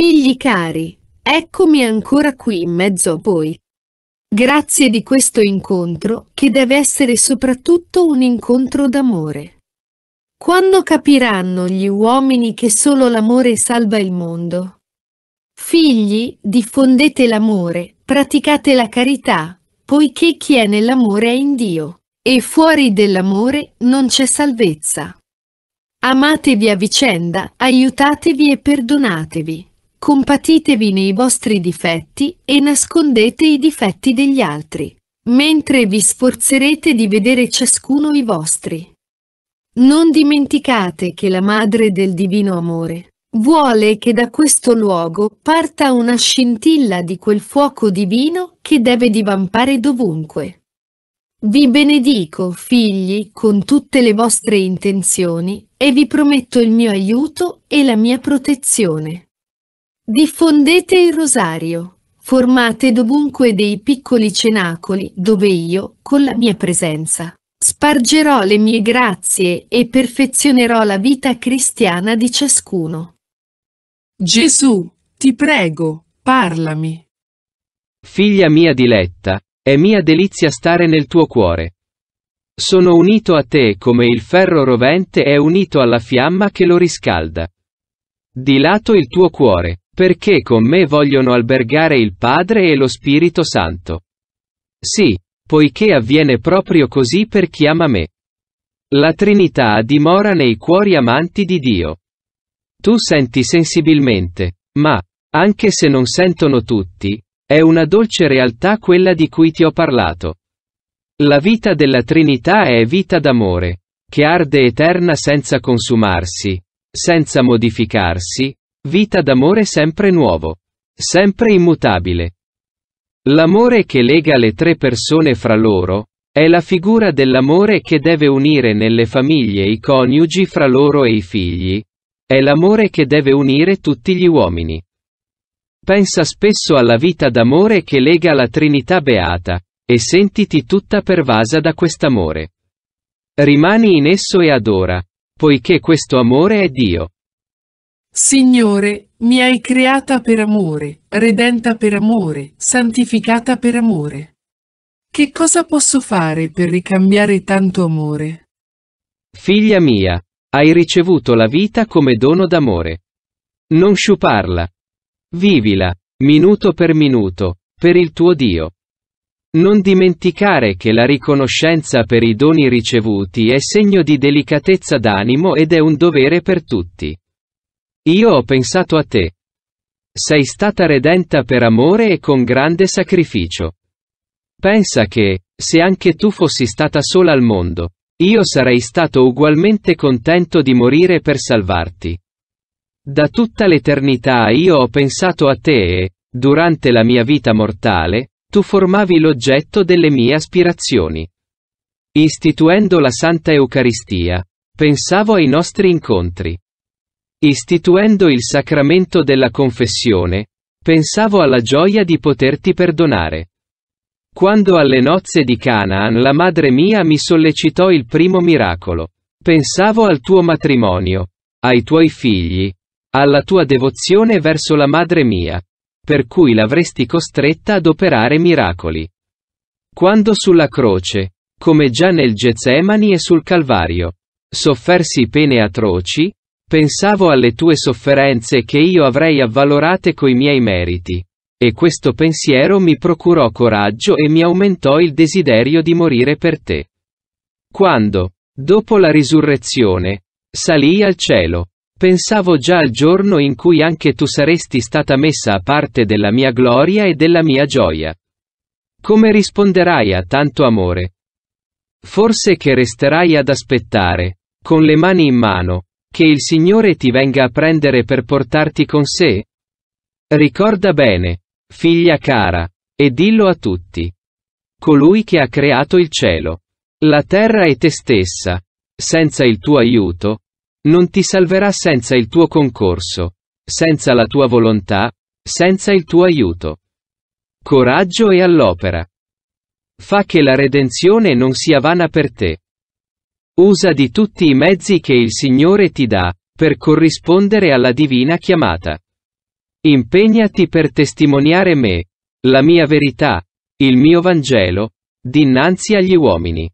Figli cari, eccomi ancora qui in mezzo a voi. Grazie di questo incontro che deve essere soprattutto un incontro d'amore. Quando capiranno gli uomini che solo l'amore salva il mondo? Figli, diffondete l'amore, praticate la carità, poiché chi è nell'amore è in Dio, e fuori dell'amore non c'è salvezza. Amatevi a vicenda, aiutatevi e perdonatevi Compatitevi nei vostri difetti e nascondete i difetti degli altri, mentre vi sforzerete di vedere ciascuno i vostri. Non dimenticate che la Madre del Divino Amore vuole che da questo luogo parta una scintilla di quel fuoco divino che deve divampare dovunque. Vi benedico, figli, con tutte le vostre intenzioni e vi prometto il mio aiuto e la mia protezione. Diffondete il rosario, formate dovunque dei piccoli cenacoli dove io, con la mia presenza, spargerò le mie grazie e perfezionerò la vita cristiana di ciascuno. Gesù, ti prego, parlami. Figlia mia diletta, è mia delizia stare nel tuo cuore. Sono unito a te come il ferro rovente è unito alla fiamma che lo riscalda. Dilato il tuo cuore. Perché con me vogliono albergare il Padre e lo Spirito Santo. Sì, poiché avviene proprio così per chi ama me. La Trinità dimora nei cuori amanti di Dio. Tu senti sensibilmente, ma, anche se non sentono tutti, è una dolce realtà quella di cui ti ho parlato. La vita della Trinità è vita d'amore, che arde eterna senza consumarsi, senza modificarsi, Vita d'amore sempre nuovo. Sempre immutabile. L'amore che lega le tre persone fra loro, è la figura dell'amore che deve unire nelle famiglie i coniugi fra loro e i figli. È l'amore che deve unire tutti gli uomini. Pensa spesso alla vita d'amore che lega la Trinità beata, e sentiti tutta pervasa da quest'amore. Rimani in esso e adora, poiché questo amore è Dio. Signore, mi hai creata per amore, redenta per amore, santificata per amore. Che cosa posso fare per ricambiare tanto amore? Figlia mia, hai ricevuto la vita come dono d'amore. Non sciuparla. Vivila, minuto per minuto, per il tuo Dio. Non dimenticare che la riconoscenza per i doni ricevuti è segno di delicatezza d'animo ed è un dovere per tutti. Io ho pensato a te. Sei stata redenta per amore e con grande sacrificio. Pensa che, se anche tu fossi stata sola al mondo, io sarei stato ugualmente contento di morire per salvarti. Da tutta l'eternità io ho pensato a te e, durante la mia vita mortale, tu formavi l'oggetto delle mie aspirazioni. Istituendo la Santa Eucaristia, pensavo ai nostri incontri. Istituendo il sacramento della confessione, pensavo alla gioia di poterti perdonare. Quando alle nozze di Canaan la madre mia mi sollecitò il primo miracolo. Pensavo al tuo matrimonio, ai tuoi figli, alla tua devozione verso la madre mia, per cui l'avresti costretta ad operare miracoli. Quando sulla croce, come già nel Getsemani e sul Calvario, soffersi pene atroci, Pensavo alle tue sofferenze che io avrei avvalorate coi miei meriti. E questo pensiero mi procurò coraggio e mi aumentò il desiderio di morire per te. Quando, dopo la risurrezione, salii al cielo, pensavo già al giorno in cui anche tu saresti stata messa a parte della mia gloria e della mia gioia. Come risponderai a tanto amore? Forse che resterai ad aspettare, con le mani in mano, che il Signore ti venga a prendere per portarti con sé? Ricorda bene, figlia cara, e dillo a tutti. Colui che ha creato il cielo, la terra e te stessa, senza il tuo aiuto, non ti salverà senza il tuo concorso, senza la tua volontà, senza il tuo aiuto. Coraggio e all'opera. Fa che la redenzione non sia vana per te. Usa di tutti i mezzi che il Signore ti dà, per corrispondere alla divina chiamata. Impegnati per testimoniare me, la mia verità, il mio Vangelo, dinanzi agli uomini.